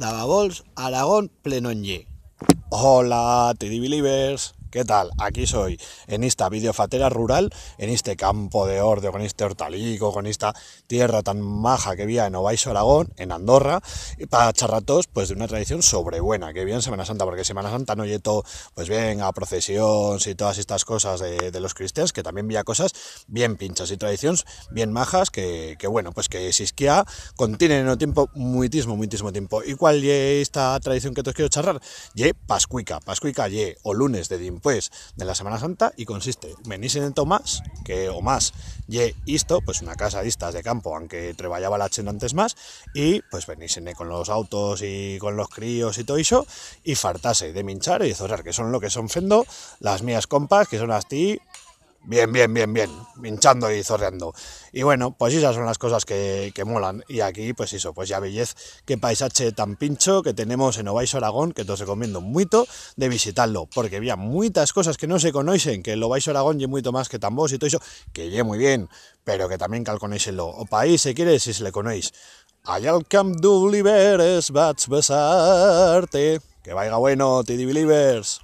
Bols Aragón, Plenonye. Hola, Teddy ¿Qué tal? Aquí soy, en esta videofatera rural, en este campo de ordeo, con este hortalico, con esta tierra tan maja que había en Ovaiso, Aragón, en Andorra, y para charratos, pues de una tradición sobrebuena, que bien Semana Santa, porque Semana Santa no todo, pues bien a procesiones y todas estas cosas de, los cristianos, que también había cosas bien pinchas y tradiciones bien majas, que, bueno, pues que si contiene contienen en un tiempo muitísimo, muitísimo tiempo. ¿Y cuál es esta tradición que te quiero charrar? Ye Pascuica, Pascuica ye, o lunes de de la Semana Santa y consiste, venís en Tomás, que o más, y esto pues una casa de de campo, aunque trabajaba la chenda antes más, y pues venís con los autos y con los críos y todo eso, y fartase de minchar y de zorrar, que son lo que son fendo las mías compas, que son ti Bien, bien, bien, bien, hinchando y zorreando. Y bueno, pues esas son las cosas que, molan. Y aquí, pues eso, pues ya bellez, qué paisaje tan pincho que tenemos en Ovais Aragón, que te os recomiendo mucho de visitarlo, porque había muchas cosas que no se conocen, que el Ovais Aragón y mucho más que tambos y todo eso, que lle muy bien, pero que también calconéiselo. O país, si quieres, si se le conéis. Allá al Camp du es bats besarte. Que vaya bueno, Tidi Believers.